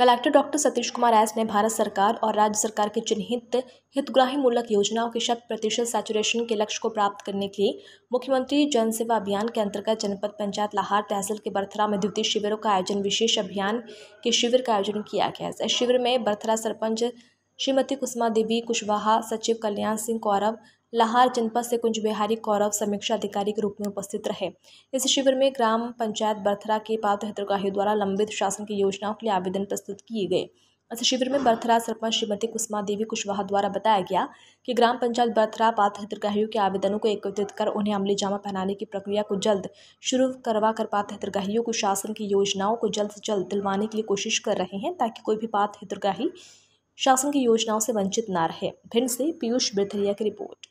collector doctor Satish Kumar S ने भारत सरकार और राज्य सरकार के चिन्हित हितग्राही मूलक योजनाओं के शत प्रतिशत सैचुरेशन के लक्ष्य को प्राप्त करने के लिए मुख्यमंत्री जन सेवा अभियान के अंतर्गत जनपद पंचायत लाहौर तहसील के बर्थरा में द्वितीय शिविरों का आयोजन विशेष अभियान के शिविर का आयोजन किया गया इस शिविर में बर्थरा सरपंच श्रीमती कुसमा देवी कुशवाहा सचिव कल्याण सिंह कौरव लहार जनपद से कुंज बिहारी कौरव समीक्षा अधिकारी के रूप में उपस्थित रहे इस शिविर में ग्राम पंचायत बर्थरा के पात्र हितग्राहियों द्वारा लंबित शासन की योजनाओं के लिए आवेदन प्रस्तुत किए गए इस शिविर में बर्थरा सरपंच श्रीमती कुसमा देवी कुशवाहा द्वारा बताया गया कि ग्राम पंचायत बर्थरा पात्र हितग्राहियों के आवेदनों को एकत्रित कर उन्हें अमली जामा पहनाने की प्रक्रिया को जल्द शुरू करवा कर पात्र हितग्राहियों को शासन की योजनाओं को जल्द से जल्द दिलवाने के लिए कोशिश कर रहे हैं ताकि कोई भी पात्र हितग्राही शासन की योजनाओं से वंचित ना रहे भिंड से पीयूष बिथरिया की रिपोर्ट